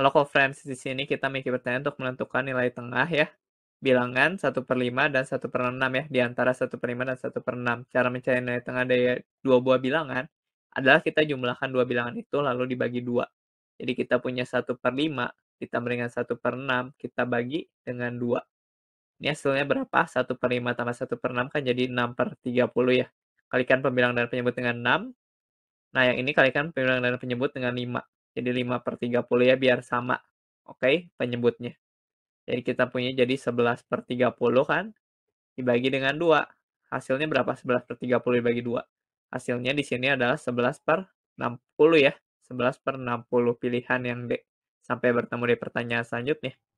Kalau konferensi di sini kita memiliki pertanyaan untuk menentukan nilai tengah ya. Bilangan 1 per 5 dan 1 per 6 ya. Di antara 1 per 5 dan 1 per 6. Cara mencari nilai tengah dari dua buah bilangan adalah kita jumlahkan dua bilangan itu lalu dibagi dua. Jadi kita punya 1 per 5 ditambah dengan 1 per 6 kita bagi dengan 2. Ini hasilnya berapa? 1 per 5 tambah 1 per 6 kan jadi 6 per 30 ya. Kalikan pembilang dan penyebut dengan 6. Nah yang ini kalikan pembilang dan penyebut dengan 5. Jadi 5 per 30 ya biar sama. Oke, okay? penyebutnya. Jadi kita punya jadi 11 per 30 kan. Dibagi dengan 2. Hasilnya berapa? 11 per 30 dibagi 2. Hasilnya di sini adalah 11 per 60 ya. 11 per 60 pilihan yang D. Sampai bertemu di pertanyaan selanjutnya.